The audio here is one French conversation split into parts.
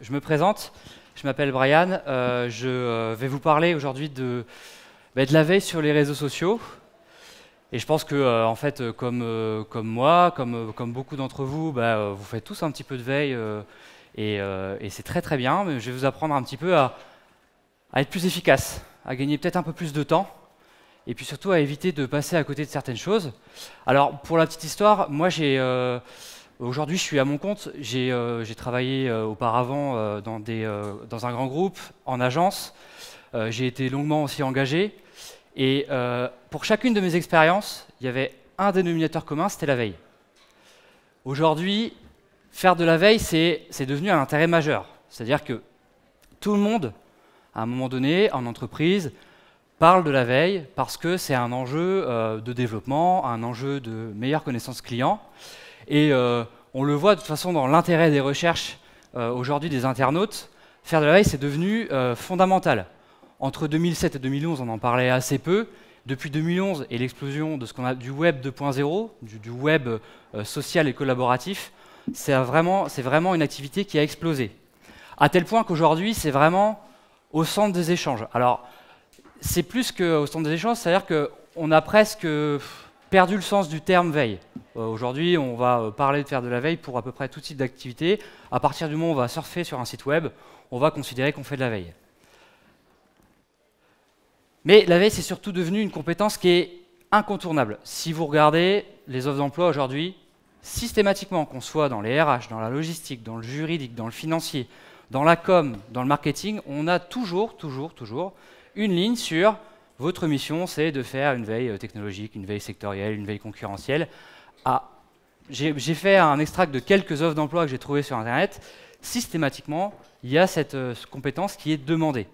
Je me présente, je m'appelle Brian, euh, je euh, vais vous parler aujourd'hui de, bah, de la veille sur les réseaux sociaux. Et je pense que, euh, en fait, comme, comme moi, comme, comme beaucoup d'entre vous, bah, vous faites tous un petit peu de veille et, c'est très très bien. Mais je vais vous apprendre un petit peu à être plus efficace, à gagner peut-être un peu plus de temps et puis surtout à éviter de passer à côté de certaines choses. Alors pour la petite histoire, moi j'ai euh, aujourd'hui je suis à mon compte, j'ai euh, travaillé euh, auparavant dans, dans, un grand groupe, en agence, j'ai été longuement aussi engagé, et pour chacune de mes expériences, il y avait un dénominateur commun, c'était la veille. Aujourd'hui, faire de la veille, c'est devenu un intérêt majeur. C'est-à-dire que tout le monde, à un moment donné, en entreprise, parle de la veille parce que c'est un enjeu euh, de développement, un enjeu de meilleure connaissance client. Et euh, on le voit de toute façon dans l'intérêt des recherches euh, aujourd'hui des internautes. Faire de la veille, c'est devenu fondamental. Entre 2007 et 2011, on en parlait assez peu. Depuis 2011 et l'explosion de ce qu'on a du web 2.0, du, web social et collaboratif, c'est vraiment, vraiment une activité qui a explosé. À tel point qu'aujourd'hui, c'est vraiment au centre des échanges. Alors, c'est plus qu'au centre des échanges, c'est-à-dire qu'on a presque euh, perdu le sens du terme veille. Euh, aujourd'hui, on va euh, parler de faire de la veille pour à peu près tout type d'activité. À partir du moment où on va surfer sur un site web, on va considérer qu'on fait de la veille. Mais la veille, c'est surtout devenu une compétence qui est incontournable. Si vous regardez les offres d'emploi aujourd'hui, systématiquement, qu'on soit dans les RH, dans la logistique, dans le juridique, dans le financier, dans la com, dans le marketing, on a toujours, toujours, toujours une ligne sur votre mission, c'est de faire une veille euh, technologique, une veille sectorielle, une veille concurrentielle. Ah, j'ai fait un extract de quelques offres d'emploi que j'ai trouvées sur Internet. Systématiquement, il y a cette euh, compétence qui est demandée.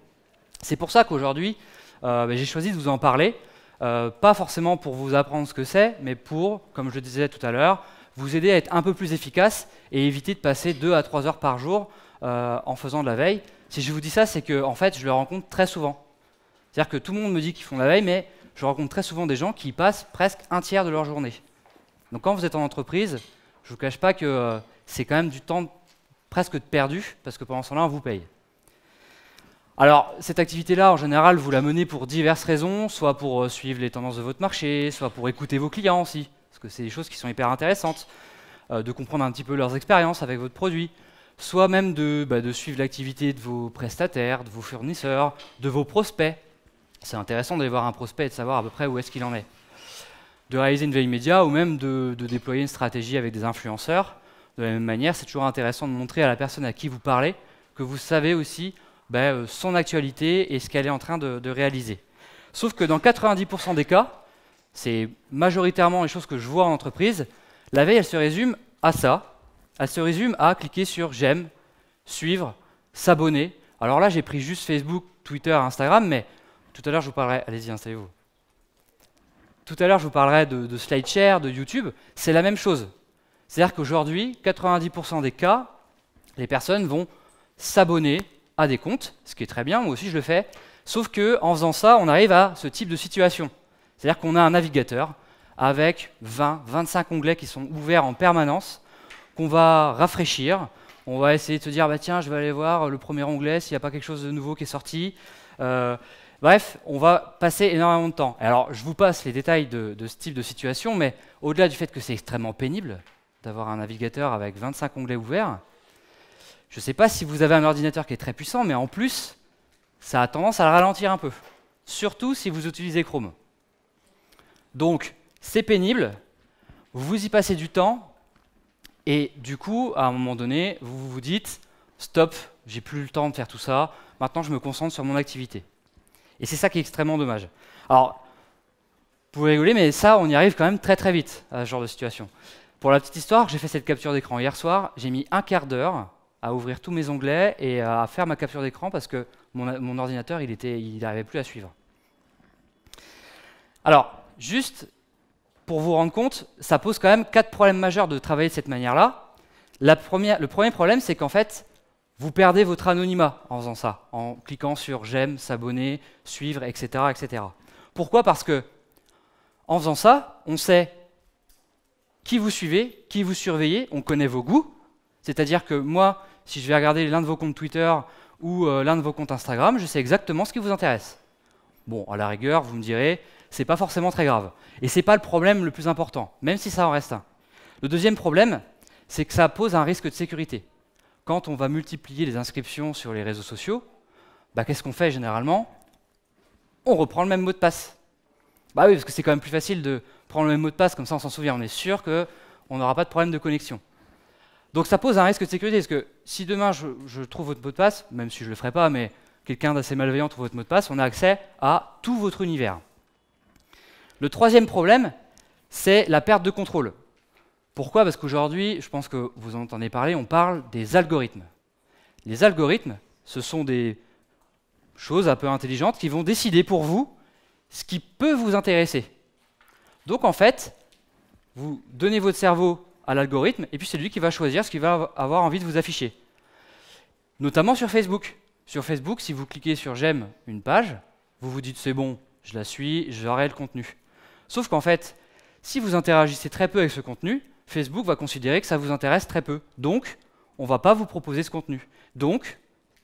C'est pour ça qu'aujourd'hui, euh, bah, j'ai choisi de vous en parler, pas forcément pour vous apprendre ce que c'est, mais pour, comme je disais tout à l'heure, vous aider à être un peu plus efficace et éviter de passer 2 à 3 heures par jour en faisant de la veille. Si je vous dis ça, c'est que en fait, je le rencontre très souvent. C'est-à-dire que tout le monde me dit qu'ils font la veille, mais je rencontre très souvent des gens qui passent presque un tiers de leur journée. Donc quand vous êtes en entreprise, je ne vous cache pas que euh, c'est quand même du temps presque perdu, parce que pendant ce temps-là, on vous paye. Alors, cette activité-là, en général, vous la menez pour diverses raisons, soit pour euh, suivre les tendances de votre marché, soit pour écouter vos clients aussi, parce que c'est des choses qui sont hyper intéressantes, euh, de comprendre un petit peu leurs expériences avec votre produit, soit même de bah, suivre l'activité de vos prestataires, de vos fournisseurs, de vos prospects, c'est intéressant d'aller voir un prospect et de savoir à peu près où est-ce qu'il en est. De réaliser une veille média ou même de, déployer une stratégie avec des influenceurs. De la même manière, c'est toujours intéressant de montrer à la personne à qui vous parlez que vous savez aussi bah, euh, son actualité et ce qu'elle est en train de, réaliser. Sauf que dans 90% des cas, c'est majoritairement les choses que je vois en entreprise, la veille, elle se résume à ça. Elle se résume à cliquer sur j'aime, suivre, s'abonner. Alors là, j'ai pris juste Facebook, Twitter, Instagram, mais tout à l'heure, je vous parlerai. Allez-y, installez-vous. Tout à l'heure, je vous parlerai de, SlideShare, de YouTube. C'est la même chose. C'est-à-dire qu'aujourd'hui, 90% des cas, les personnes vont s'abonner à des comptes, ce qui est très bien, moi aussi je le fais. Sauf que en faisant ça, on arrive à ce type de situation. C'est-à-dire qu'on a un navigateur avec 20, 25 onglets qui sont ouverts en permanence, qu'on va rafraîchir. On va essayer de se dire, bah, tiens, je vais aller voir le premier onglet s'il n'y a pas quelque chose de nouveau qui est sorti. Euh, Bref, on va passer énormément de temps. Alors, je vous passe les détails de, ce type de situation, mais au-delà du fait que c'est extrêmement pénible d'avoir un navigateur avec 25 onglets ouverts, je ne sais pas si vous avez un ordinateur qui est très puissant, mais en plus, ça a tendance à le ralentir un peu, surtout si vous utilisez Chrome. Donc, c'est pénible, vous y passez du temps, et du coup, à un moment donné, vous vous dites, stop, j'ai plus le temps de faire tout ça, maintenant je me concentre sur mon activité. Et c'est ça qui est extrêmement dommage. Alors, vous pouvez rigoler, mais ça, on y arrive quand même très très vite à ce genre de situation. Pour la petite histoire, j'ai fait cette capture d'écran hier soir, j'ai mis un quart d'heure à ouvrir tous mes onglets et à faire ma capture d'écran parce que mon, ordinateur, il n'arrivait il plus à suivre. Alors, juste pour vous rendre compte, ça pose quand même quatre problèmes majeurs de travailler de cette manière-là. le premier problème, c'est qu'en fait, vous perdez votre anonymat en faisant ça, en cliquant sur j'aime, s'abonner, suivre, etc. etc. Pourquoi Parce que en faisant ça, on sait qui vous suivez, qui vous surveillez, on connaît vos goûts. C'est-à-dire que moi, si je vais regarder l'un de vos comptes Twitter ou euh, l'un de vos comptes Instagram, je sais exactement ce qui vous intéresse. Bon, à la rigueur, vous me direz, c'est pas forcément très grave. Et c'est pas le problème le plus important, même si ça en reste un. Le deuxième problème, c'est que ça pose un risque de sécurité quand on va multiplier les inscriptions sur les réseaux sociaux, bah, qu'est-ce qu'on fait généralement On reprend le même mot de passe. Bah oui, parce que c'est quand même plus facile de prendre le même mot de passe, comme ça on s'en souvient, on est sûr qu'on n'aura pas de problème de connexion. Donc ça pose un risque de sécurité, parce que si demain je, je trouve votre mot de passe, même si je ne le ferai pas, mais quelqu'un d'assez malveillant trouve votre mot de passe, on a accès à tout votre univers. Le troisième problème, c'est la perte de contrôle. Pourquoi Parce qu'aujourd'hui, je pense que vous en entendez parler, on parle des algorithmes. Les algorithmes, ce sont des choses un peu intelligentes qui vont décider pour vous ce qui peut vous intéresser. Donc en fait, vous donnez votre cerveau à l'algorithme et puis c'est lui qui va choisir ce qu'il va avoir envie de vous afficher. Notamment sur Facebook. Sur Facebook, si vous cliquez sur j'aime une page, vous vous dites c'est bon, je la suis, j'aurai le contenu. Sauf qu'en fait, si vous interagissez très peu avec ce contenu, Facebook va considérer que ça vous intéresse très peu. Donc, on ne va pas vous proposer ce contenu. Donc,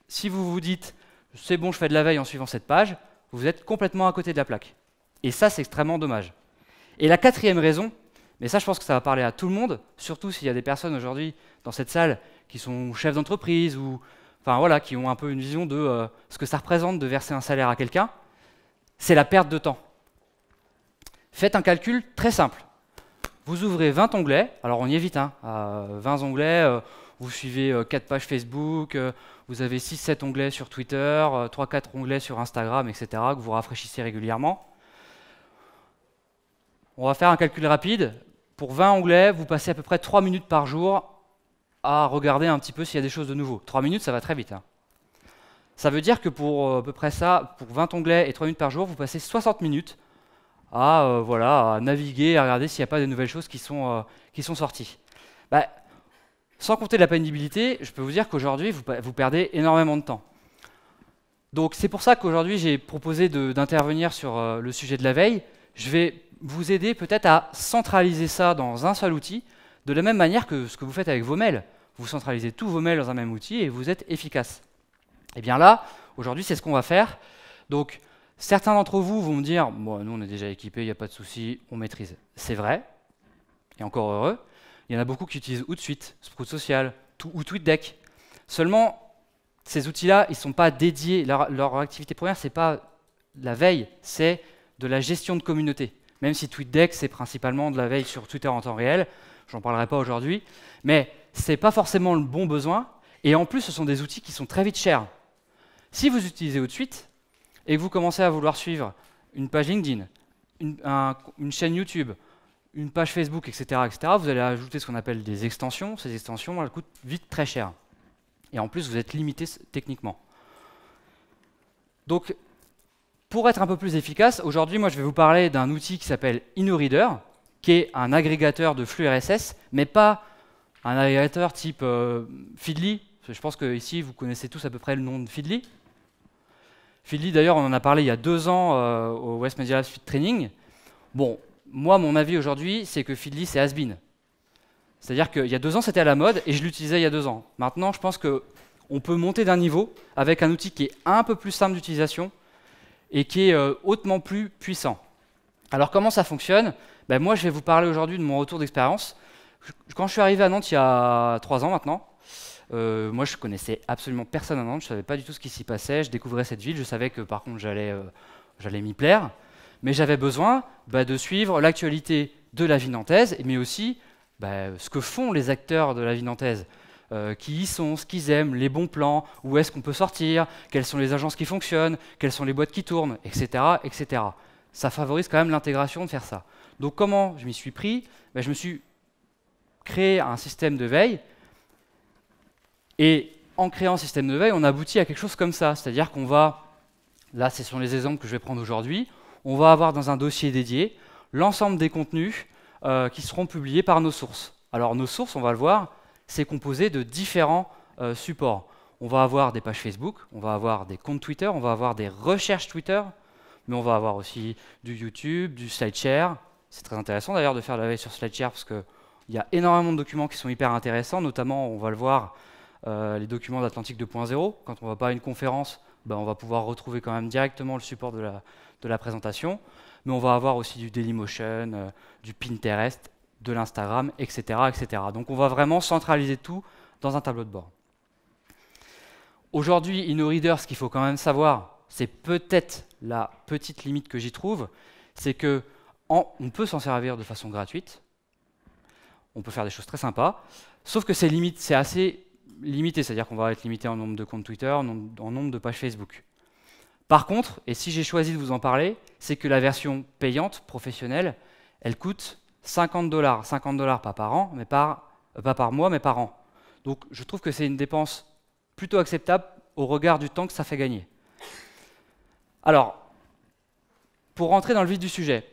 si vous vous dites c'est bon, je fais de la veille en suivant cette page, vous êtes complètement à côté de la plaque. Et ça, c'est extrêmement dommage. Et la quatrième raison, mais ça, je pense que ça va parler à tout le monde, surtout s'il y a des personnes aujourd'hui dans cette salle qui sont chefs d'entreprise ou enfin, voilà, qui ont un peu une vision de euh, ce que ça représente de verser un salaire à quelqu'un, c'est la perte de temps. Faites un calcul très simple. Vous ouvrez 20 onglets, alors on y évite, vite, 20 hein. onglets, euh, vous suivez 4 euh, pages Facebook, euh, vous avez 6-7 onglets sur Twitter, 3-4 onglets sur Instagram, etc., que vous rafraîchissez régulièrement. On va faire un calcul rapide. Pour 20 onglets, vous passez à peu près 3 minutes par jour à regarder un petit peu s'il y a des choses de nouveau. 3 minutes, ça va très vite. Hein. Ça veut dire que pour à peu près ça, pour 20 onglets et 3 minutes par jour, vous passez 60 minutes à, euh, voilà, naviguer, à regarder s'il n'y a pas de nouvelles choses qui sont, euh, qui sont sorties. Bah, sans compter de la pénibilité, je peux vous dire qu'aujourd'hui, vous, vous, perdez énormément de temps. Donc c'est pour ça qu'aujourd'hui, j'ai proposé d'intervenir sur euh, le sujet de la veille. Je vais vous aider peut-être à centraliser ça dans un seul outil, de la même manière que ce que vous faites avec vos mails. Vous centralisez tous vos mails dans un même outil et vous êtes efficace. Et eh bien là, aujourd'hui, c'est ce qu'on va faire. Donc, Certains d'entre vous vont me dire, bon, nous on est déjà équipés, il n'y a pas de souci, on maîtrise. C'est vrai, et encore heureux, il y en a beaucoup qui utilisent OutSuite, Sprout Social ou TweetDeck. Seulement, ces outils-là, ils ne sont pas dédiés, leur, activité première, ce n'est pas la veille, c'est de la gestion de communauté. Même si TweetDeck, c'est principalement de la veille sur Twitter en temps réel, je n'en parlerai pas aujourd'hui, mais ce n'est pas forcément le bon besoin, et en plus, ce sont des outils qui sont très vite chers. Si vous utilisez OutSuite, et que vous commencez à vouloir suivre une page LinkedIn, une, chaîne YouTube, une page Facebook, etc., etc., vous allez ajouter ce qu'on appelle des extensions. Ces extensions, elles coûtent vite très cher. Et en plus, vous êtes limité techniquement. Donc, pour être un peu plus efficace, aujourd'hui, moi, je vais vous parler d'un outil qui s'appelle InnoReader, qui est un agrégateur de flux RSS, mais pas un agrégateur type euh, Feedly. Je pense que ici, vous connaissez tous à peu près le nom de Feedly. Fidli d'ailleurs, on en a parlé il y a deux ans euh, au West Media Suite Training. Bon, moi, mon avis aujourd'hui, c'est que Fidli c'est has been. C'est-à-dire qu'il y a deux ans, c'était à la mode et je l'utilisais il y a deux ans. Maintenant, je pense qu'on peut monter d'un niveau avec un outil qui est un peu plus simple d'utilisation et qui est euh, hautement plus puissant. Alors, comment ça fonctionne ben, Moi, je vais vous parler aujourd'hui de mon retour d'expérience. Quand je suis arrivé à Nantes il y a trois ans maintenant, euh, moi, je connaissais absolument personne à Nantes, je savais pas du tout ce qui s'y passait. Je découvrais cette ville, je savais que par contre, j'allais euh, m'y plaire. Mais j'avais besoin bah, de suivre l'actualité de la vie nantaise, mais aussi bah, ce que font les acteurs de la vie nantaise. Euh, qui y sont, ce qu'ils aiment, les bons plans, où est-ce qu'on peut sortir, quelles sont les agences qui fonctionnent, quelles sont les boîtes qui tournent, etc. etc. Ça favorise quand même l'intégration de faire ça. Donc comment je m'y suis pris bah, Je me suis créé un système de veille et en créant un système de veille, on aboutit à quelque chose comme ça. C'est-à-dire qu'on va, là ce sont les exemples que je vais prendre aujourd'hui, on va avoir dans un dossier dédié l'ensemble des contenus euh, qui seront publiés par nos sources. Alors nos sources, on va le voir, c'est composé de différents euh, supports. On va avoir des pages Facebook, on va avoir des comptes Twitter, on va avoir des recherches Twitter, mais on va avoir aussi du YouTube, du SlideShare. C'est très intéressant d'ailleurs de faire de la veille sur SlideShare parce qu'il y a énormément de documents qui sont hyper intéressants, notamment on va le voir, euh, les documents d'Atlantique 2.0. Quand on ne va pas à une conférence, ben, on va pouvoir retrouver quand même directement le support de la, présentation. Mais on va avoir aussi du Dailymotion, euh, du Pinterest, de l'Instagram, etc., etc. Donc on va vraiment centraliser tout dans un tableau de bord. Aujourd'hui, InnoReader, ce qu'il faut quand même savoir, c'est peut-être la petite limite que j'y trouve, c'est que on peut s'en servir de façon gratuite, on peut faire des choses très sympas, sauf que ces limites, c'est assez limité, c'est-à-dire qu'on va être limité en nombre de comptes Twitter, en nombre de pages Facebook. Par contre, et si j'ai choisi de vous en parler, c'est que la version payante, professionnelle, elle coûte 50 dollars. 50 dollars pas par an, mais par, euh, pas par mois, mais par an. Donc je trouve que c'est une dépense plutôt acceptable au regard du temps que ça fait gagner. Alors, pour rentrer dans le vif du sujet,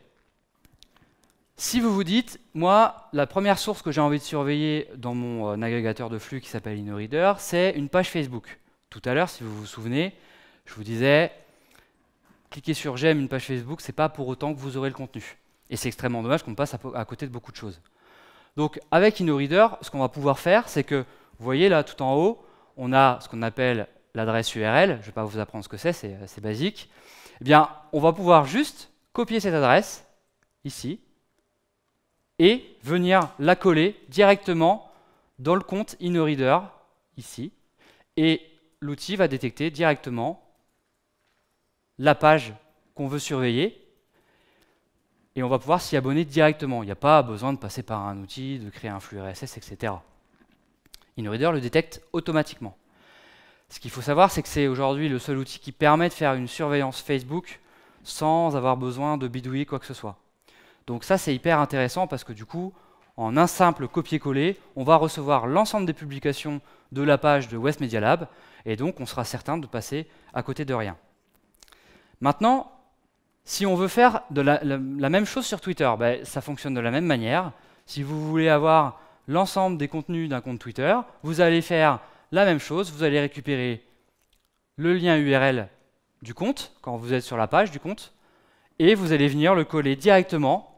si vous vous dites, moi, la première source que j'ai envie de surveiller dans mon euh, agrégateur de flux qui s'appelle InnoReader, c'est une page Facebook. Tout à l'heure, si vous vous souvenez, je vous disais, cliquez sur j'aime une page Facebook, c'est pas pour autant que vous aurez le contenu. Et c'est extrêmement dommage qu'on passe à, à, côté de beaucoup de choses. Donc, avec InnoReader, ce qu'on va pouvoir faire, c'est que, vous voyez là, tout en haut, on a ce qu'on appelle l'adresse URL. Je ne vais pas vous apprendre ce que c'est, euh, c'est basique. Eh bien, on va pouvoir juste copier cette adresse, ici, et venir la coller directement dans le compte InnoReader, ici, et l'outil va détecter directement la page qu'on veut surveiller, et on va pouvoir s'y abonner directement. Il n'y a pas besoin de passer par un outil, de créer un flux RSS, etc. InnoReader le détecte automatiquement. Ce qu'il faut savoir, c'est que c'est aujourd'hui le seul outil qui permet de faire une surveillance Facebook sans avoir besoin de bidouiller quoi que ce soit. Donc ça, c'est hyper intéressant parce que du coup, en un simple copier-coller, on va recevoir l'ensemble des publications de la page de West Media Lab, et donc on sera certain de passer à côté de rien. Maintenant, si on veut faire la, même chose sur Twitter, ben, ça fonctionne de la même manière. Si vous voulez avoir l'ensemble des contenus d'un compte Twitter, vous allez faire la même chose, vous allez récupérer le lien URL du compte, quand vous êtes sur la page du compte, et vous allez venir le coller directement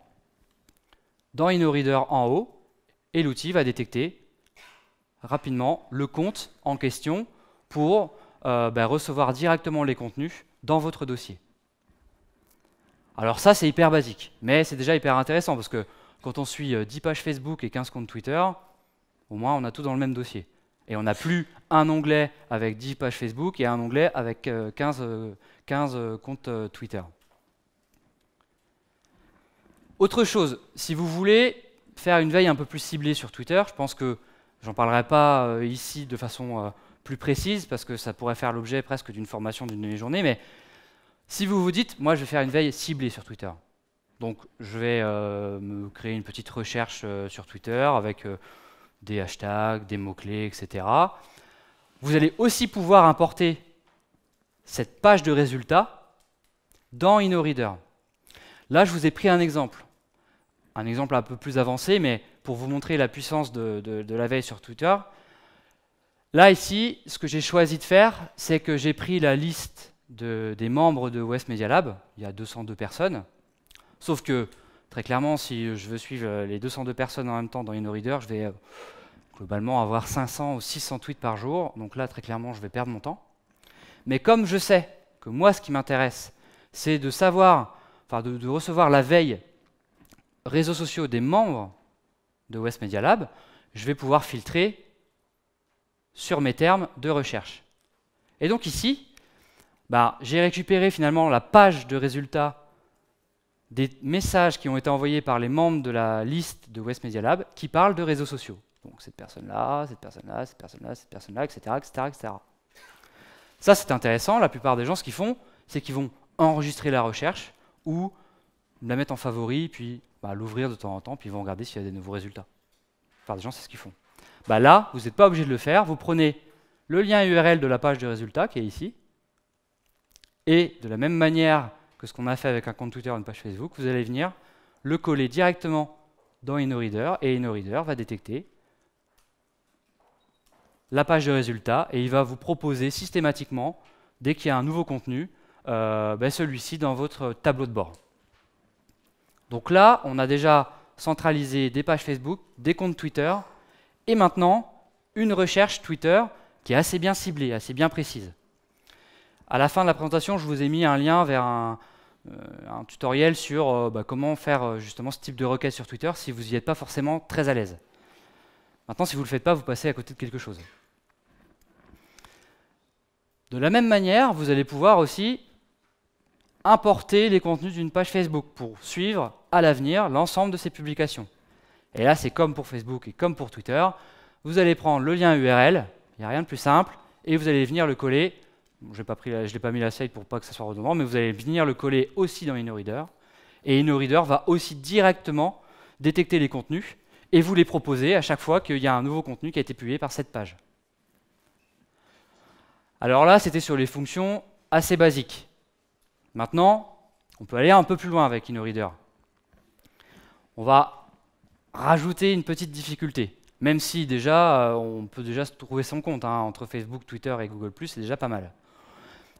dans InnoReader en haut, et l'outil va détecter rapidement le compte en question pour euh, ben, recevoir directement les contenus dans votre dossier. Alors ça, c'est hyper basique, mais c'est déjà hyper intéressant parce que quand on suit 10 euh, pages Facebook et 15 comptes Twitter, au moins on a tout dans le même dossier. Et on n'a plus un onglet avec 10 pages Facebook et un onglet avec 15, euh, 15 comptes Twitter. Autre chose, si vous voulez faire une veille un peu plus ciblée sur Twitter, je pense que j'en parlerai pas euh, ici de façon euh, plus précise parce que ça pourrait faire l'objet presque d'une formation d'une demi-journée, mais si vous vous dites, moi je vais faire une veille ciblée sur Twitter, donc je vais euh, me créer une petite recherche sur Twitter avec des hashtags, des mots-clés, etc. Vous allez aussi pouvoir importer cette page de résultats dans InnoReader. Là, je vous ai pris un exemple un exemple un peu plus avancé, mais pour vous montrer la puissance de, la veille sur Twitter. Là, ici, ce que j'ai choisi de faire, c'est que j'ai pris la liste des membres de West Media Lab, il y a 202 personnes, sauf que, très clairement, si je veux suivre les 202 personnes en même temps dans InnoReader, je vais euh, globalement avoir 500 ou 600 tweets par jour, donc là, très clairement, je vais perdre mon temps. Mais comme je sais que moi, ce qui m'intéresse, c'est de savoir, enfin de recevoir la veille réseaux sociaux des membres de West Media Lab, je vais pouvoir filtrer sur mes termes de recherche. Et donc ici, bah, j'ai récupéré finalement la page de résultats des messages qui ont été envoyés par les membres de la liste de West Media Lab qui parlent de réseaux sociaux. Donc cette personne-là, cette personne-là, cette personne-là, cette personne-là, etc., etc., etc. Ça, c'est intéressant. La plupart des gens, ce qu'ils font, c'est qu'ils vont enregistrer la recherche ou la mettre en favori, puis bah, l'ouvrir de temps en temps, puis ils vont regarder s'il y a des nouveaux résultats. Par des gens, c'est ce qu'ils font. Bah, là, vous n'êtes pas obligé de le faire. Vous prenez le lien URL de la page de résultats, qui est ici, et de la même manière que ce qu'on a fait avec un compte Twitter ou une page Facebook, vous allez venir le coller directement dans InnoReader, et InnoReader va détecter la page de résultats, et il va vous proposer systématiquement, dès qu'il y a un nouveau contenu, euh, bah, celui-ci dans votre tableau de bord. Donc là, on a déjà centralisé des pages Facebook, des comptes Twitter, et maintenant une recherche Twitter qui est assez bien ciblée, assez bien précise. À la fin de la présentation, je vous ai mis un lien vers un, euh, tutoriel sur euh, bah, comment faire euh, justement ce type de requête sur Twitter si vous n'y êtes pas forcément très à l'aise. Maintenant, si vous ne le faites pas, vous passez à côté de quelque chose. De la même manière, vous allez pouvoir aussi importer les contenus d'une page Facebook pour suivre à l'avenir l'ensemble de ces publications. Et là, c'est comme pour Facebook et comme pour Twitter. Vous allez prendre le lien URL, il n'y a rien de plus simple, et vous allez venir le coller. je ne l'ai pas mis la slide pour pas que ça soit redondant, mais vous allez venir le coller aussi dans InnoReader. Et InnoReader va aussi directement détecter les contenus et vous les proposer à chaque fois qu'il y a un nouveau contenu qui a été publié par cette page. Alors là, c'était sur les fonctions assez basiques. Maintenant, on peut aller un peu plus loin avec InnoReader. On va rajouter une petite difficulté, même si déjà euh, on peut déjà se trouver son compte hein, entre Facebook, Twitter et Google+, c'est déjà pas mal.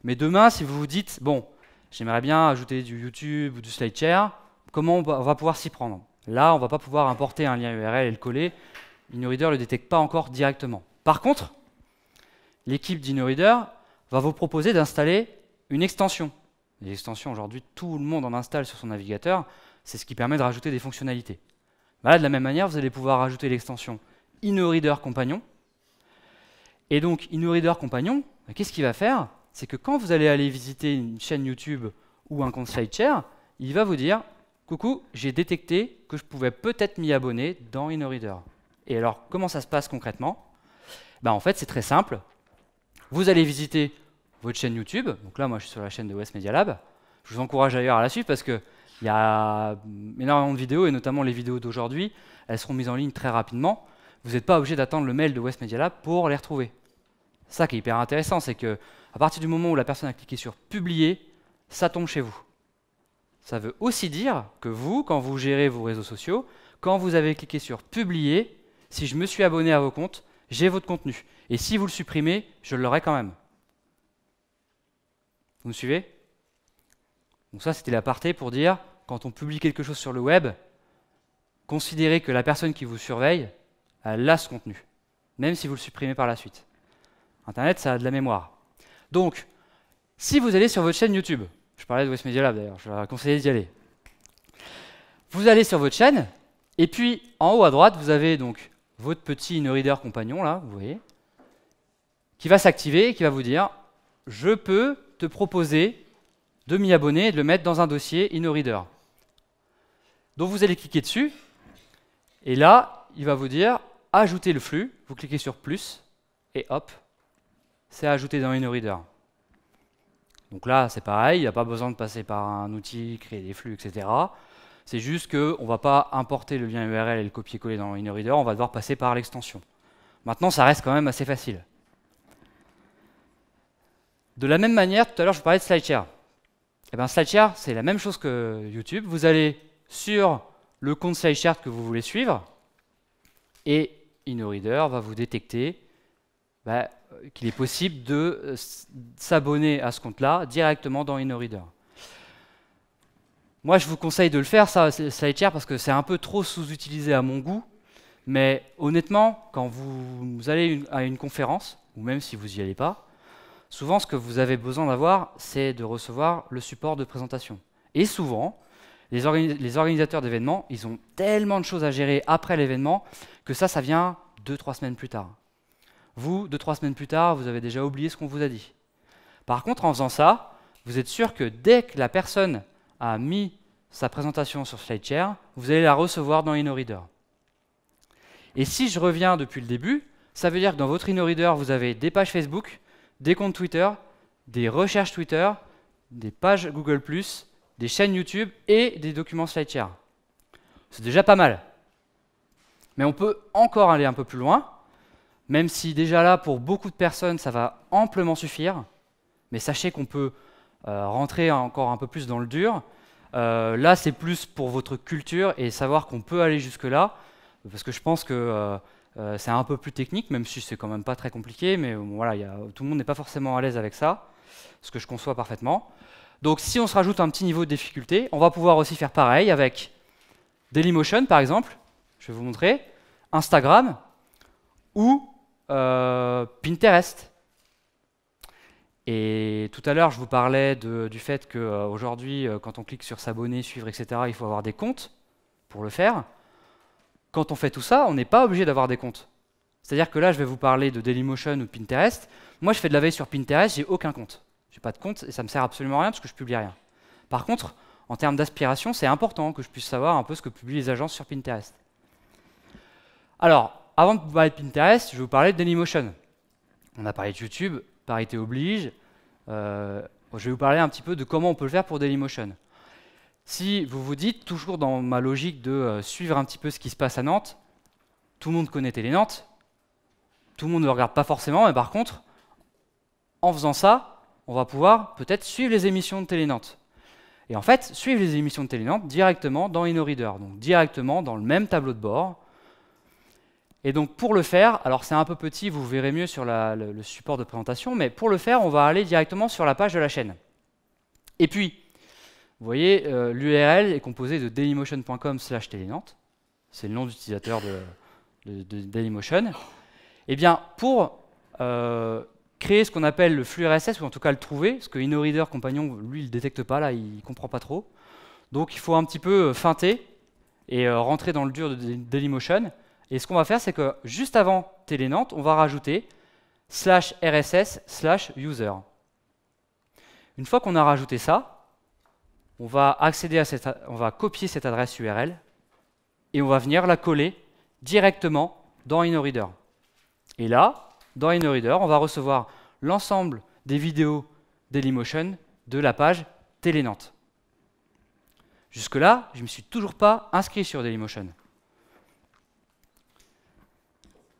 Mais demain, si vous vous dites, bon, j'aimerais bien ajouter du YouTube ou du SlideShare, comment on va pouvoir s'y prendre Là, on ne va pas pouvoir importer un lien URL et le coller. InnoReader ne le détecte pas encore directement. Par contre, l'équipe d'InnoReader va vous proposer d'installer une extension les extensions, aujourd'hui, tout le monde en installe sur son navigateur. C'est ce qui permet de rajouter des fonctionnalités. Bah, de la même manière, vous allez pouvoir rajouter l'extension InnoReader Compagnon. Et donc, InnoReader Compagnon, bah, qu'est-ce qu'il va faire C'est que quand vous allez aller visiter une chaîne YouTube ou un compte SlideShare, il va vous dire Coucou, j'ai détecté que je pouvais peut-être m'y abonner dans InnoReader. Et alors, comment ça se passe concrètement bah, En fait, c'est très simple. Vous allez visiter votre chaîne YouTube. Donc là, moi, je suis sur la chaîne de West Media Lab. Je vous encourage d'ailleurs à la suivre parce qu'il y a énormément de vidéos, et notamment les vidéos d'aujourd'hui. Elles seront mises en ligne très rapidement. Vous n'êtes pas obligé d'attendre le mail de West Media Lab pour les retrouver. Ça qui est hyper intéressant, c'est que à partir du moment où la personne a cliqué sur publier, ça tombe chez vous. Ça veut aussi dire que vous, quand vous gérez vos réseaux sociaux, quand vous avez cliqué sur publier, si je me suis abonné à vos comptes, j'ai votre contenu. Et si vous le supprimez, je l'aurai quand même. Vous me suivez Donc ça, c'était l'aparté pour dire, quand on publie quelque chose sur le web, considérez que la personne qui vous surveille, a ce contenu, même si vous le supprimez par la suite. Internet, ça a de la mémoire. Donc, si vous allez sur votre chaîne YouTube, je parlais de West Media Lab d'ailleurs, je leur conseille d'y aller. Vous allez sur votre chaîne, et puis en haut à droite, vous avez donc votre petit reader compagnon, là, vous voyez, qui va s'activer et qui va vous dire Je peux te proposer de m'y abonner et de le mettre dans un dossier InnoReader. Donc vous allez cliquer dessus, et là, il va vous dire ajouter le flux, vous cliquez sur plus, et hop, c'est ajouté dans InnoReader. Donc là, c'est pareil, il n'y a pas besoin de passer par un outil, créer des flux, etc. C'est juste qu'on ne va pas importer le lien URL et le copier-coller dans InnoReader, on va devoir passer par l'extension. Maintenant, ça reste quand même assez facile. De la même manière, tout à l'heure, je vous parlais de SlideShare. Eh bien, SlideShare, c'est la même chose que YouTube. Vous allez sur le compte SlideShare que vous voulez suivre, et InnoReader va vous détecter bah, qu'il est possible de euh, s'abonner à ce compte-là directement dans InnoReader. Moi, je vous conseille de le faire, ça, SlideShare, parce que c'est un peu trop sous-utilisé à mon goût. Mais honnêtement, quand vous, allez à une conférence, ou même si vous n'y allez pas, souvent ce que vous avez besoin d'avoir, c'est de recevoir le support de présentation. Et souvent, les, organisateurs d'événements, ils ont tellement de choses à gérer après l'événement que ça, ça vient 2-3 semaines plus tard. Vous, deux, trois semaines plus tard, vous avez déjà oublié ce qu'on vous a dit. Par contre, en faisant ça, vous êtes sûr que dès que la personne a mis sa présentation sur SlideShare, vous allez la recevoir dans InnoReader. Et si je reviens depuis le début, ça veut dire que dans votre InnoReader, vous avez des pages Facebook, des comptes Twitter, des recherches Twitter, des pages Google, des chaînes YouTube et des documents SlideShare. C'est déjà pas mal. Mais on peut encore aller un peu plus loin, même si déjà là, pour beaucoup de personnes, ça va amplement suffire. Mais sachez qu'on peut euh, rentrer encore un peu plus dans le dur. Euh, là, c'est plus pour votre culture et savoir qu'on peut aller jusque-là, parce que je pense que euh, euh, c'est un peu plus technique, même si c'est quand même pas très compliqué, mais euh, voilà, tout le monde n'est pas forcément à l'aise avec ça, ce que je conçois parfaitement. Donc si on se rajoute un petit niveau de difficulté, on va pouvoir aussi faire pareil avec Dailymotion par exemple, je vais vous montrer, Instagram ou euh, Pinterest. Et tout à l'heure, je vous parlais du fait qu'aujourd'hui, quand on clique sur s'abonner, suivre, etc., il faut avoir des comptes pour le faire quand on fait tout ça, on n'est pas obligé d'avoir des comptes. C'est-à-dire que là, je vais vous parler de Dailymotion ou Pinterest. Moi, je fais de la veille sur Pinterest, j'ai aucun compte. J'ai pas de compte et ça me sert absolument à rien parce que je publie rien. Par contre, en termes d'aspiration, c'est important que je puisse savoir un peu ce que publient les agences sur Pinterest. Alors, avant de vous parler de Pinterest, je vais vous parler de Dailymotion. On a parlé de YouTube, parité oblige. Euh, je vais vous parler un petit peu de comment on peut le faire pour Dailymotion. Si vous vous dites, toujours dans ma logique de euh, suivre un petit peu ce qui se passe à Nantes, tout le monde connaît Télé Nantes, tout le monde ne regarde pas forcément, mais par contre, en faisant ça, on va pouvoir peut-être suivre les émissions de Télé Nantes. Et en fait, suivre les émissions de Télé Nantes directement dans InnoReader, donc directement dans le même tableau de bord. Et donc pour le faire, alors c'est un peu petit, vous verrez mieux sur le support de présentation, mais pour le faire, on va aller directement sur la page de la chaîne. Et puis, vous voyez, euh, l'URL est composée de dailymotion.com slash télénante. C'est le nom d'utilisateur de, Dailymotion. Eh bien, pour euh, créer ce qu'on appelle le flux RSS, ou en tout cas le trouver, parce que InnoReader Compagnon, lui, il ne détecte pas, là, il ne comprend pas trop. Donc, il faut un petit peu euh, feinter et rentrer dans le dur de Dailymotion. Et ce qu'on va faire, c'est que juste avant Télénante, on va rajouter slash RSS slash user. Une fois qu'on a rajouté ça, on va accéder à cette, on va copier cette adresse URL et on va venir la coller directement dans InnoReader. Et là, dans InnoReader, on va recevoir l'ensemble des vidéos Dailymotion de la page Télé Jusque-là, je ne me suis toujours pas inscrit sur Dailymotion.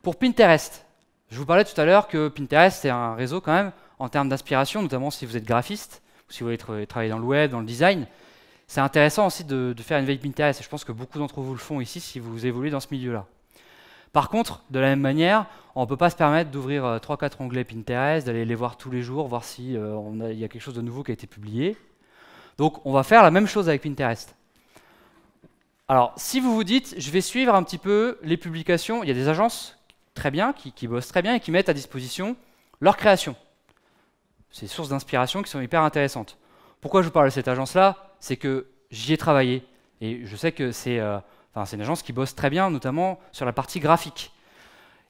Pour Pinterest, je vous parlais tout à l'heure que Pinterest est un réseau quand même en termes d'inspiration, notamment si vous êtes graphiste si vous voulez travailler dans le web, dans le design, c'est intéressant aussi de, faire une veille Pinterest. je pense que beaucoup d'entre vous le font ici si vous évoluez dans ce milieu-là. Par contre, de la même manière, on ne peut pas se permettre d'ouvrir 3-4 euh, onglets Pinterest, d'aller les voir tous les jours, voir s'il euh, il y a quelque chose de nouveau qui a été publié. Donc on va faire la même chose avec Pinterest. Alors, si vous vous dites, je vais suivre un petit peu les publications, il y a des agences très bien, qui bossent très bien et qui mettent à disposition leurs créations. Ces sources d'inspiration qui sont hyper intéressantes. Pourquoi je vous parle de cette agence-là C'est que j'y ai travaillé et je sais que euh, c'est une agence qui bosse très bien, notamment sur la partie graphique.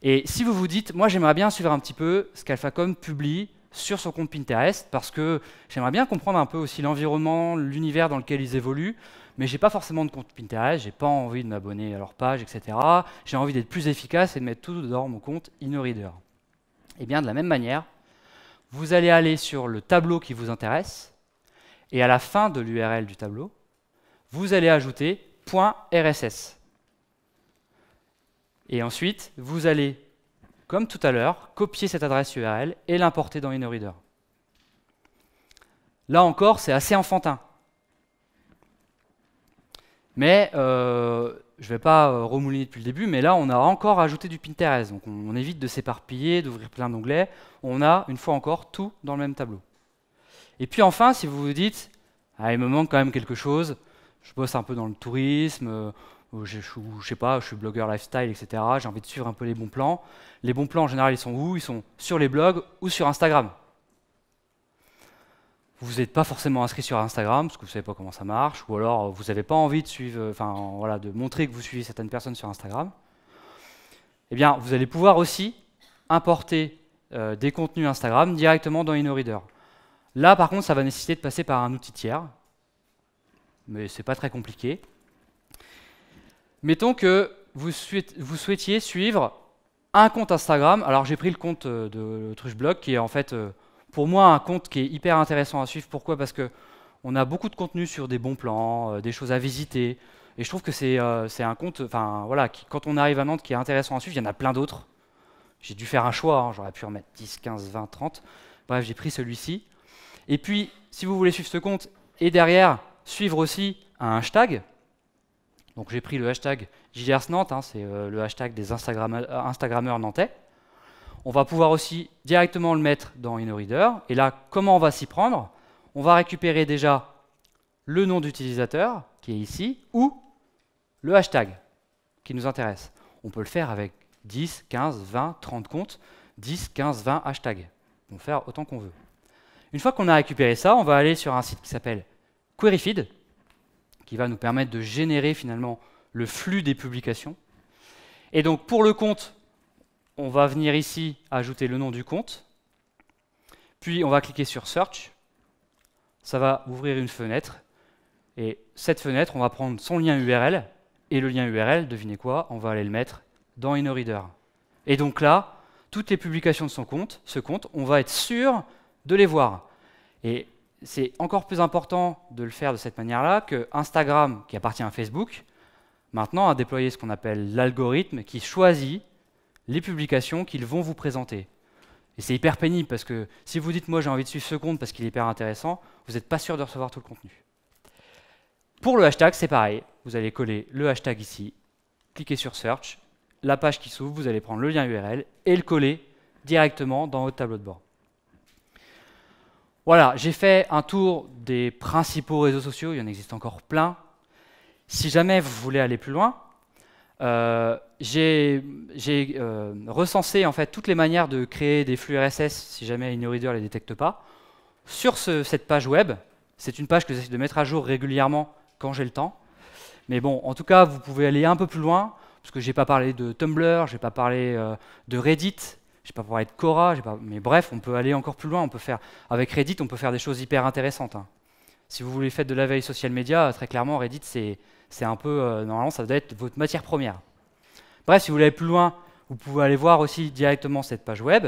Et si vous vous dites, moi j'aimerais bien suivre un petit peu ce qu'AlphaCom publie sur son compte Pinterest, parce que j'aimerais bien comprendre un peu aussi l'environnement, l'univers dans lequel ils évoluent, mais j'ai pas forcément de compte Pinterest, j'ai pas envie de m'abonner à leur page, etc. J'ai envie d'être plus efficace et de mettre tout dehors mon compte InnoReader. Et eh bien de la même manière, vous allez aller sur le tableau qui vous intéresse, et à la fin de l'URL du tableau, vous allez ajouter .rss. Et ensuite, vous allez, comme tout à l'heure, copier cette adresse URL et l'importer dans InnoReader. Là encore, c'est assez enfantin. Mais euh, je ne vais pas euh, remouliner depuis le début, mais là, on a encore ajouté du Pinterest. Donc, on, évite de s'éparpiller, d'ouvrir plein d'onglets. On a, une fois encore, tout dans le même tableau. Et puis enfin, si vous vous dites, ah, il me manque quand même quelque chose, je bosse un peu dans le tourisme, euh, je, ne sais pas, je suis blogueur lifestyle, etc. J'ai envie de suivre un peu les bons plans. Les bons plans, en général, ils sont où Ils sont sur les blogs ou sur Instagram vous n'êtes pas forcément inscrit sur Instagram parce que vous ne savez pas comment ça marche, ou alors euh, vous n'avez pas envie de suivre, euh, enfin de montrer que vous suivez certaines personnes sur Instagram, eh bien vous allez pouvoir aussi importer euh, des contenus Instagram directement dans InnoReader. Là par contre ça va nécessiter de passer par un outil tiers, mais c'est pas très compliqué. Mettons que vous, souhaitiez suivre un compte Instagram, alors j'ai pris le compte de, de qui est en fait pour moi un compte qui est hyper intéressant à suivre. Pourquoi Parce que on a beaucoup de contenu sur des bons plans, euh, des choses à visiter. Et je trouve que c'est euh, un compte, enfin voilà, quand on arrive à Nantes, qui est intéressant à suivre. Il y en a plein d'autres. J'ai dû faire un choix, hein. j'aurais pu en mettre 10, 15, 20, 30. Bref, j'ai pris celui-ci. Et puis, si vous voulez suivre ce compte, et derrière, suivre aussi un hashtag. Donc j'ai pris le hashtag Nantes, hein. c'est euh, le hashtag des Instagram Instagrammeurs nantais on va pouvoir aussi directement le mettre dans InnoReader. Et là, comment on va s'y prendre On va récupérer déjà le nom d'utilisateur, qui est ici, ou le hashtag qui nous intéresse. On peut le faire avec 10, 15, 20, 30 comptes, 10, 15, 20 hashtags. On peut faire autant qu'on veut. Une fois qu'on a récupéré ça, on va aller sur un site qui s'appelle QueryFeed, qui va nous permettre de générer finalement le flux des publications. Et donc pour le compte on va venir ici ajouter le nom du compte, puis on va cliquer sur Search, ça va ouvrir une fenêtre, et cette fenêtre, on va prendre son lien URL, et le lien URL, devinez quoi, on va aller le mettre dans InnoReader. Et donc là, toutes les publications de son compte, ce compte, on va être sûr de les voir. Et c'est encore plus important de le faire de cette manière-là que Instagram, qui appartient à Facebook, maintenant a déployé ce qu'on appelle l'algorithme qui choisit les publications qu'ils vont vous présenter. Et c'est hyper pénible parce que si vous dites moi j'ai envie de suivre ce compte parce qu'il est hyper intéressant, vous n'êtes pas sûr de recevoir tout le contenu. Pour le hashtag, c'est pareil. Vous allez coller le hashtag ici, cliquer sur Search, la page qui s'ouvre, vous allez prendre le lien URL et le coller directement dans votre tableau de bord. Voilà, j'ai fait un tour des principaux réseaux sociaux, il y en existe encore plein. Si jamais vous voulez aller plus loin, euh, j'ai euh, recensé en fait toutes les manières de créer des flux RSS si jamais InnoReader ne les détecte pas. Sur cette page web, c'est une page que j'essaie de mettre à jour régulièrement quand j'ai le temps. Mais bon, en tout cas, vous pouvez aller un peu plus loin, parce que je n'ai pas parlé de Tumblr, je n'ai pas parlé euh, de Reddit, je n'ai pas parlé de Quora, mais bref, on peut aller encore plus loin. On peut faire... Avec Reddit, on peut faire des choses hyper intéressantes. Hein. Si vous voulez faire de la veille social media, très clairement, Reddit, c'est c'est un peu, euh, normalement, ça doit être votre matière première. Bref, si vous voulez aller plus loin, vous pouvez aller voir aussi directement cette page web.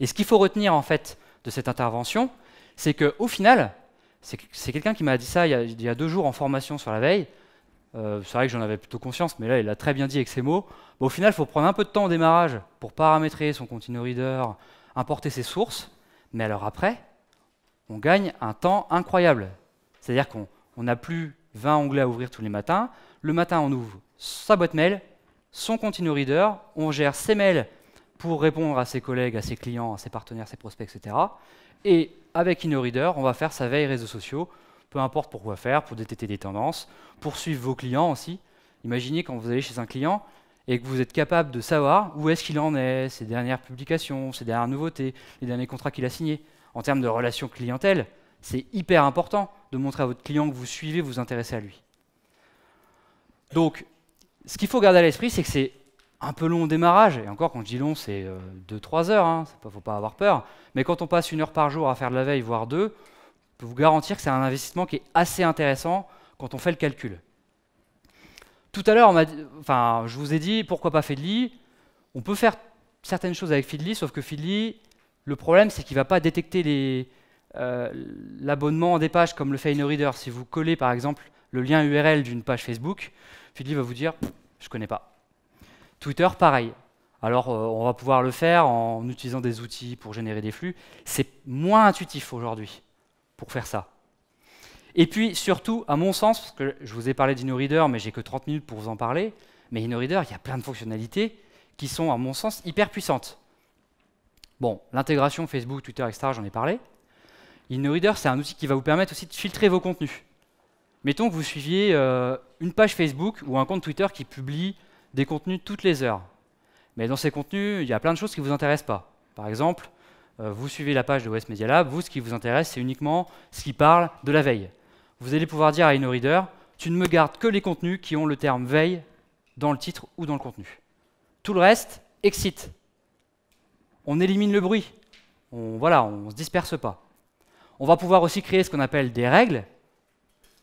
Et ce qu'il faut retenir, en fait, de cette intervention, c'est qu'au final, c'est quelqu'un qui m'a dit ça il y, a, deux jours en formation sur la veille. Euh, c'est vrai que j'en avais plutôt conscience, mais là, il l'a très bien dit avec ses mots. au final, il faut prendre un peu de temps au démarrage pour paramétrer son continue reader, importer ses sources. Mais alors après, on gagne un temps incroyable. C'est-à-dire qu'on n'a plus 20 onglets à ouvrir tous les matins. Le matin, on ouvre sa boîte mail, son Continu reader, on gère ses mails pour répondre à ses collègues, à ses clients, à ses partenaires, ses prospects, etc. Et avec InnoReader, on va faire sa veille réseaux sociaux, peu importe quoi faire, pour détecter des tendances, pour suivre vos clients aussi. Imaginez quand vous allez chez un client et que vous êtes capable de savoir où est-ce qu'il en est, ses dernières publications, ses dernières nouveautés, les derniers contrats qu'il a signés. En termes de relations clientèle, c'est hyper important de montrer à votre client que vous suivez, vous intéressez à lui. Donc, ce qu'il faut garder à l'esprit, c'est que c'est un peu long au démarrage, et encore quand je dis long, c'est 2-3 euh, heures, il hein. ne faut pas avoir peur, mais quand on passe une heure par jour à faire de la veille, voire deux, je peux vous garantir que c'est un investissement qui est assez intéressant quand on fait le calcul. Tout à l'heure, enfin, je vous ai dit pourquoi pas Feedly. On peut faire certaines choses avec Feedly, sauf que Feedly, le problème c'est qu'il ne va pas détecter les, euh, l'abonnement des pages comme le fait InnoReader, Si vous collez par exemple le lien URL d'une page Facebook, Feedly va vous dire je connais pas. Twitter, pareil. Alors, euh, on va pouvoir le faire en utilisant des outils pour générer des flux. C'est moins intuitif aujourd'hui pour faire ça. Et puis, surtout, à mon sens, parce que je vous ai parlé d'InnoReader, mais j'ai que 30 minutes pour vous en parler, mais InnoReader, il y a plein de fonctionnalités qui sont, à mon sens, hyper puissantes. Bon, l'intégration Facebook, Twitter, etc., j'en ai parlé. InnoReader, c'est un outil qui va vous permettre aussi de filtrer vos contenus. Mettons que vous suiviez euh, une page Facebook ou un compte Twitter qui publie des contenus toutes les heures. Mais dans ces contenus, il y a plein de choses qui ne vous intéressent pas. Par exemple, euh, vous suivez la page de West Media Lab, vous, ce qui vous intéresse, c'est uniquement ce qui parle de la veille. Vous allez pouvoir dire à InnoReader, tu ne me gardes que les contenus qui ont le terme veille dans le titre ou dans le contenu. Tout le reste, excite. On élimine le bruit. voilà, on ne se disperse pas. On va pouvoir aussi créer ce qu'on appelle des règles.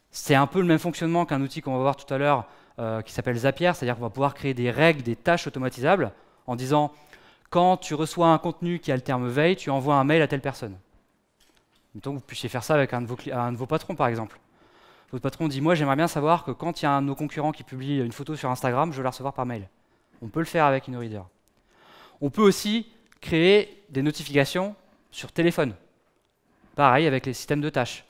C'est un peu le même fonctionnement qu'un outil qu'on va voir tout à l'heure euh, qui s'appelle Zapier, c'est-à-dire qu'on va pouvoir créer des règles, des tâches automatisables en disant quand tu reçois un contenu qui a le terme veille, tu envoies un mail à telle personne. Mettons que vous puissiez faire ça avec un de vos, un de patrons par exemple. Votre patron dit Moi, j'aimerais bien savoir que quand il y a un de nos concurrents qui publie une photo sur Instagram, je vais la recevoir par mail. On peut le faire avec InnoReader. On peut aussi créer des notifications sur téléphone. Pareil avec les systèmes de tâches.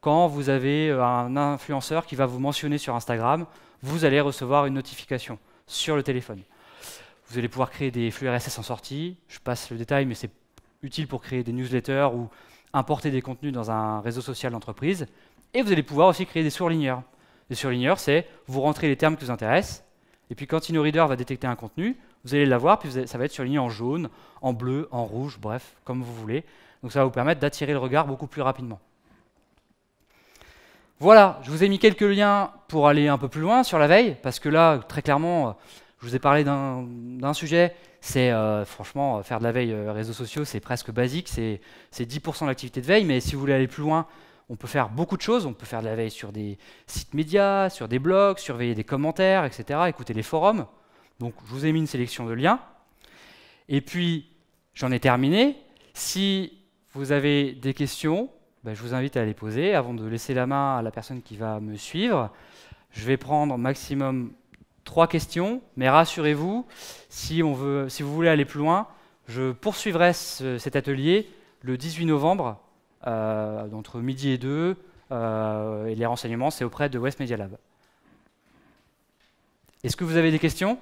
Quand vous avez euh, un influenceur qui va vous mentionner sur Instagram, vous allez recevoir une notification sur le téléphone. Vous allez pouvoir créer des flux RSS en sortie. Je passe le détail, mais c'est utile pour créer des newsletters ou importer des contenus dans un réseau social d'entreprise. Et vous allez pouvoir aussi créer des surligneurs. Les surligneurs, c'est vous rentrez les termes qui vous intéressent, et puis quand InnoReader va détecter un contenu, vous allez l'avoir, puis ça va être surligné en jaune, en bleu, en rouge, bref, comme vous voulez. Donc ça va vous permettre d'attirer le regard beaucoup plus rapidement. Voilà, je vous ai mis quelques liens pour aller un peu plus loin sur la veille, parce que là, très clairement, euh, je vous ai parlé d'un sujet, c'est euh, franchement euh, faire de la veille réseaux sociaux, c'est presque basique, c'est 10% de l'activité de veille, mais si vous voulez aller plus loin, on peut faire beaucoup de choses, on peut faire de la veille sur des sites médias, sur des blogs, surveiller des commentaires, etc., écouter les forums. Donc je vous ai mis une sélection de liens. Et puis, j'en ai terminé. Si vous avez des questions ben, Je vous invite à les poser avant de laisser la main à la personne qui va me suivre. Je vais prendre maximum trois questions, mais rassurez-vous, si, vous voulez aller plus loin, je poursuivrai cet atelier le 18 novembre, euh, entre midi et 2, euh, et les renseignements, c'est auprès de West Media Lab. Est-ce que vous avez des questions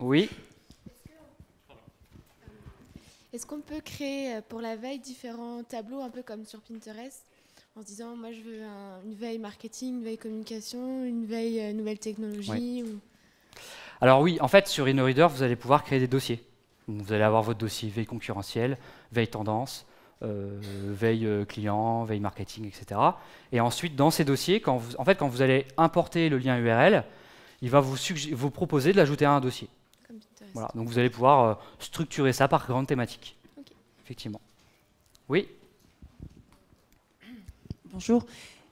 Oui. Est-ce qu'on peut créer euh, pour la veille différents tableaux, un peu comme sur Pinterest, en se disant, moi je veux une veille marketing, une veille communication, une veille euh, nouvelle technologie Alors oui, en fait, sur InnoReader, vous allez pouvoir créer des dossiers. Vous allez avoir votre dossier veille concurrentielle, veille tendance, euh, veille client, veille marketing, etc. Et ensuite, dans ces dossiers, quand vous, en fait, quand vous allez importer le lien URL, il va vous proposer de l'ajouter à un dossier. Voilà, donc vous allez pouvoir euh, structurer ça par grande thématique. Effectivement. Oui Bonjour.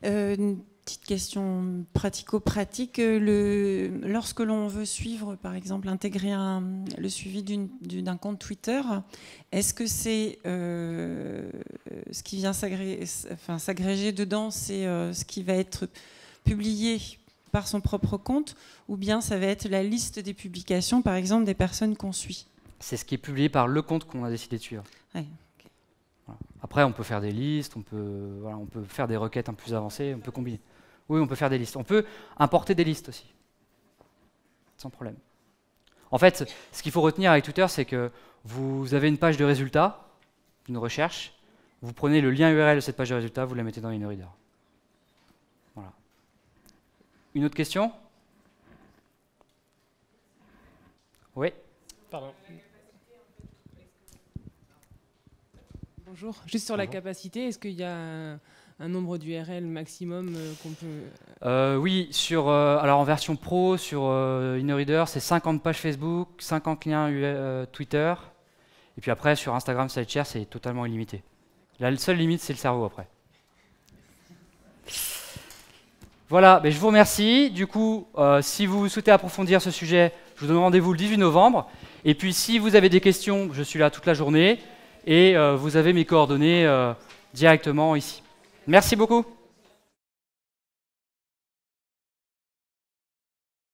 Euh, une petite question pratico-pratique. Euh, lorsque l'on veut suivre, par exemple, intégrer le suivi d'un compte Twitter, est-ce que c'est ce qui vient s'agréger enfin, dedans, c'est ce qui va être publié par son propre compte, ou bien ça va être la liste des publications, par exemple, des personnes qu'on suit C'est ce qui est publié par le compte qu'on a décidé de suivre. Après, on peut faire des listes, on peut, on peut faire des requêtes un peu plus avancées, on peut combiner. Oui, on peut faire des listes. On peut importer des listes aussi, sans problème. En fait, ce qu'il faut retenir avec Twitter, c'est que vous avez une page de résultats, une recherche, vous prenez le lien URL de cette page de résultats, vous la mettez dans une InnoReader. Une autre question Oui Pardon. Bonjour. Juste sur la capacité, est-ce qu'il y a un nombre d'URL maximum euh, qu'on peut... Euh, oui, sur, euh, alors en version pro, sur Reader, c'est 50 pages Facebook, 50 liens Twitter, et puis après, sur Instagram SideShare, c'est totalement illimité. La seule limite, c'est le cerveau après. Voilà, mais ben, je vous remercie. Du coup, euh, si vous souhaitez approfondir ce sujet, je vous donne rendez-vous le 18 novembre. Et puis, si vous avez des questions, je suis là toute la journée. Et euh, vous avez mes coordonnées euh, directement ici. Merci beaucoup.